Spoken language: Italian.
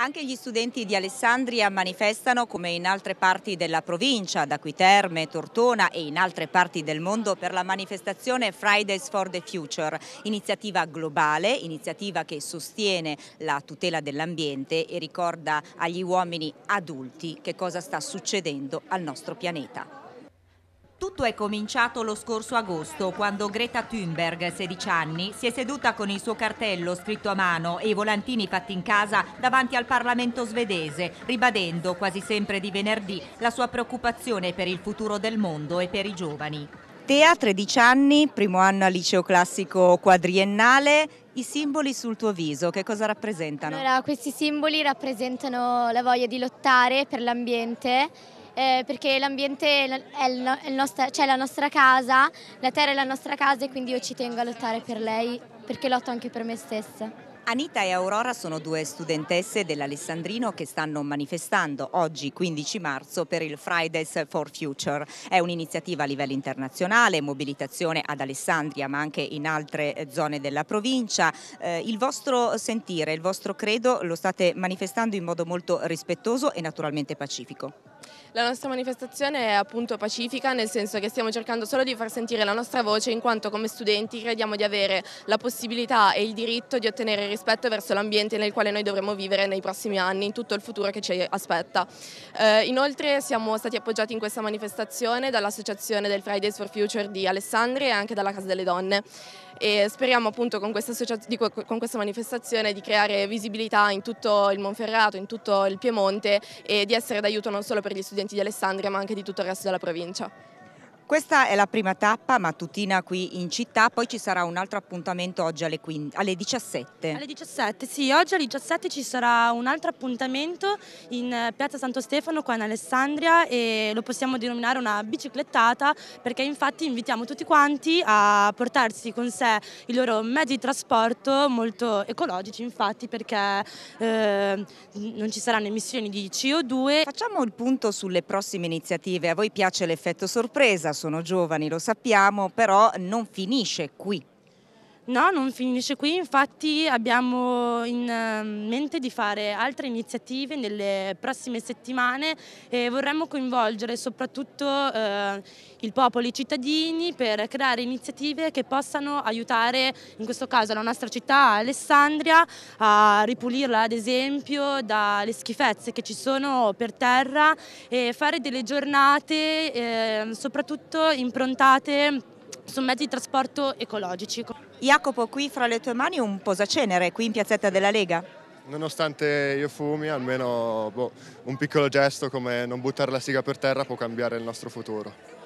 Anche gli studenti di Alessandria manifestano come in altre parti della provincia, da qui Terme, Tortona e in altre parti del mondo per la manifestazione Fridays for the Future, iniziativa globale, iniziativa che sostiene la tutela dell'ambiente e ricorda agli uomini adulti che cosa sta succedendo al nostro pianeta tutto è cominciato lo scorso agosto, quando Greta Thunberg, 16 anni, si è seduta con il suo cartello scritto a mano e i volantini fatti in casa davanti al Parlamento svedese, ribadendo, quasi sempre di venerdì, la sua preoccupazione per il futuro del mondo e per i giovani. Tea, 13 anni, primo anno al liceo classico quadriennale, i simboli sul tuo viso, che cosa rappresentano? Allora, questi simboli rappresentano la voglia di lottare per l'ambiente eh, perché l'ambiente è, il, è il nostra, cioè la nostra casa, la terra è la nostra casa e quindi io ci tengo a lottare per lei perché lotto anche per me stessa. Anita e Aurora sono due studentesse dell'Alessandrino che stanno manifestando oggi 15 marzo per il Fridays for Future. È un'iniziativa a livello internazionale, mobilitazione ad Alessandria ma anche in altre eh, zone della provincia. Eh, il vostro sentire, il vostro credo lo state manifestando in modo molto rispettoso e naturalmente pacifico. La nostra manifestazione è appunto pacifica, nel senso che stiamo cercando solo di far sentire la nostra voce in quanto come studenti crediamo di avere la possibilità e il diritto di ottenere rispetto verso l'ambiente nel quale noi dovremo vivere nei prossimi anni, in tutto il futuro che ci aspetta. Eh, inoltre siamo stati appoggiati in questa manifestazione dall'associazione del Fridays for Future di Alessandria e anche dalla Casa delle Donne e speriamo appunto con questa, con questa manifestazione di creare visibilità in tutto il Monferrato, in tutto il Piemonte e di essere d'aiuto non solo per gli gli studenti di Alessandria ma anche di tutto il resto della provincia. Questa è la prima tappa mattutina qui in città, poi ci sarà un altro appuntamento oggi alle, 15, alle 17. Alle 17, sì, oggi alle 17 ci sarà un altro appuntamento in eh, Piazza Santo Stefano qua in Alessandria e lo possiamo denominare una biciclettata perché infatti invitiamo tutti quanti a portarsi con sé i loro mezzi di trasporto molto ecologici infatti perché eh, non ci saranno emissioni di CO2. Facciamo il punto sulle prossime iniziative, a voi piace l'effetto sorpresa? sono giovani, lo sappiamo, però non finisce qui. No, non finisce qui, infatti abbiamo in ehm, mente di fare altre iniziative nelle prossime settimane e vorremmo coinvolgere soprattutto eh, il popolo, i cittadini per creare iniziative che possano aiutare in questo caso la nostra città, Alessandria, a ripulirla ad esempio dalle schifezze che ci sono per terra e fare delle giornate eh, soprattutto improntate sono mezzi di trasporto ecologici. Jacopo, qui fra le tue mani un posacenere, qui in Piazzetta della Lega. Nonostante io fumi, almeno boh, un piccolo gesto come non buttare la siga per terra può cambiare il nostro futuro.